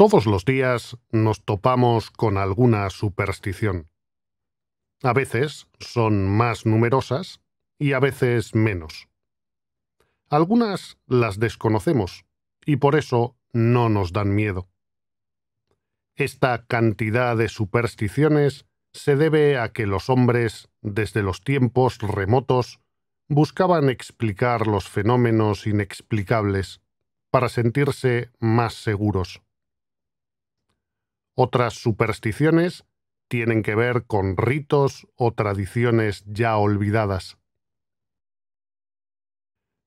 Todos los días nos topamos con alguna superstición. A veces son más numerosas y a veces menos. Algunas las desconocemos y por eso no nos dan miedo. Esta cantidad de supersticiones se debe a que los hombres, desde los tiempos remotos, buscaban explicar los fenómenos inexplicables para sentirse más seguros. Otras supersticiones tienen que ver con ritos o tradiciones ya olvidadas.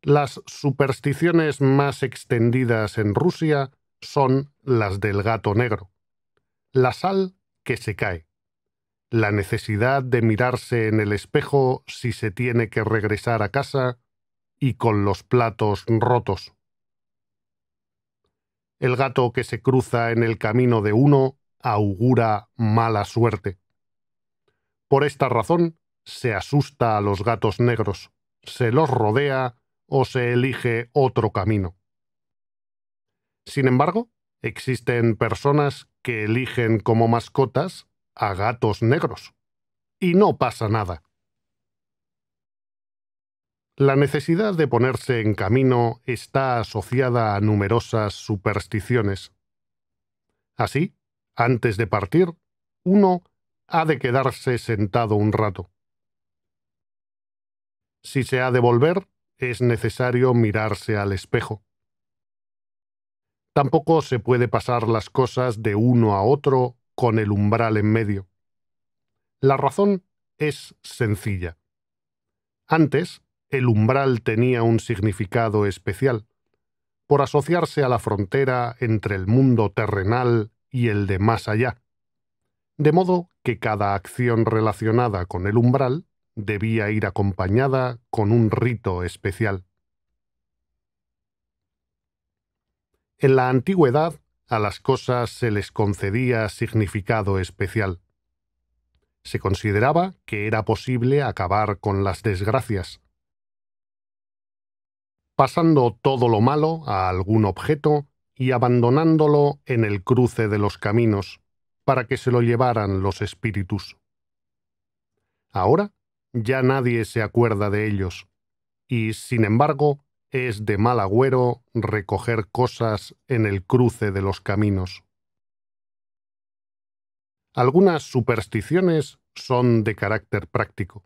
Las supersticiones más extendidas en Rusia son las del gato negro, la sal que se cae, la necesidad de mirarse en el espejo si se tiene que regresar a casa y con los platos rotos. El gato que se cruza en el camino de uno augura mala suerte. Por esta razón, se asusta a los gatos negros, se los rodea o se elige otro camino. Sin embargo, existen personas que eligen como mascotas a gatos negros. Y no pasa nada. La necesidad de ponerse en camino está asociada a numerosas supersticiones. Así, antes de partir, uno ha de quedarse sentado un rato. Si se ha de volver, es necesario mirarse al espejo. Tampoco se puede pasar las cosas de uno a otro con el umbral en medio. La razón es sencilla. Antes, el umbral tenía un significado especial, por asociarse a la frontera entre el mundo terrenal y el de más allá. De modo que cada acción relacionada con el umbral debía ir acompañada con un rito especial. En la antigüedad, a las cosas se les concedía significado especial. Se consideraba que era posible acabar con las desgracias. Pasando todo lo malo a algún objeto y abandonándolo en el cruce de los caminos, para que se lo llevaran los espíritus. Ahora ya nadie se acuerda de ellos, y sin embargo es de mal agüero recoger cosas en el cruce de los caminos. Algunas supersticiones son de carácter práctico.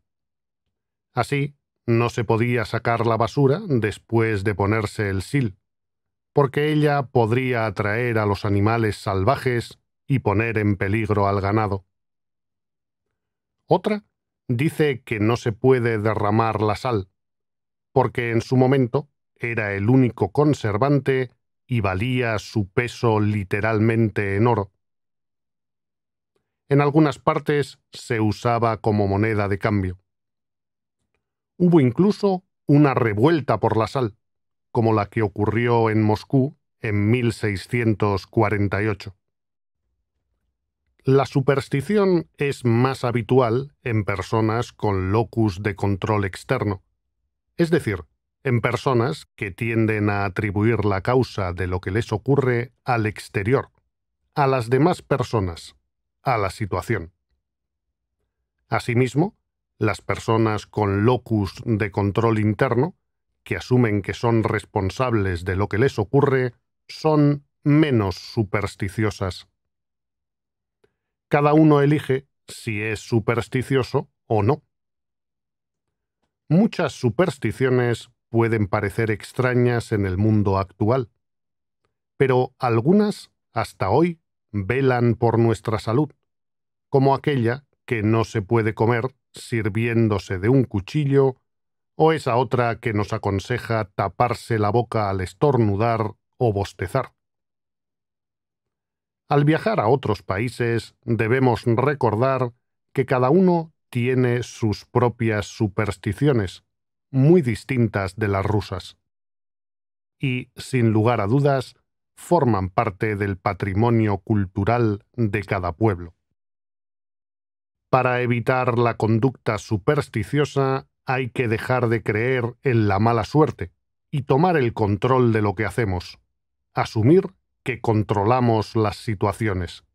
Así, no se podía sacar la basura después de ponerse el sil, porque ella podría atraer a los animales salvajes y poner en peligro al ganado. Otra dice que no se puede derramar la sal, porque en su momento era el único conservante y valía su peso literalmente en oro. En algunas partes se usaba como moneda de cambio. Hubo incluso una revuelta por la sal, como la que ocurrió en Moscú en 1648. La superstición es más habitual en personas con locus de control externo, es decir, en personas que tienden a atribuir la causa de lo que les ocurre al exterior, a las demás personas, a la situación. Asimismo, las personas con locus de control interno que asumen que son responsables de lo que les ocurre son menos supersticiosas. Cada uno elige si es supersticioso o no. Muchas supersticiones pueden parecer extrañas en el mundo actual, pero algunas hasta hoy velan por nuestra salud, como aquella que no se puede comer sirviéndose de un cuchillo o esa otra que nos aconseja taparse la boca al estornudar o bostezar. Al viajar a otros países debemos recordar que cada uno tiene sus propias supersticiones, muy distintas de las rusas. Y, sin lugar a dudas, forman parte del patrimonio cultural de cada pueblo. Para evitar la conducta supersticiosa hay que dejar de creer en la mala suerte y tomar el control de lo que hacemos. Asumir que controlamos las situaciones.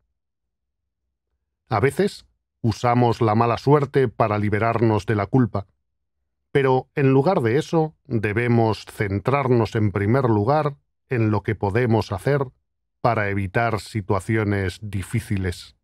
A veces usamos la mala suerte para liberarnos de la culpa. Pero en lugar de eso, debemos centrarnos en primer lugar en lo que podemos hacer para evitar situaciones difíciles.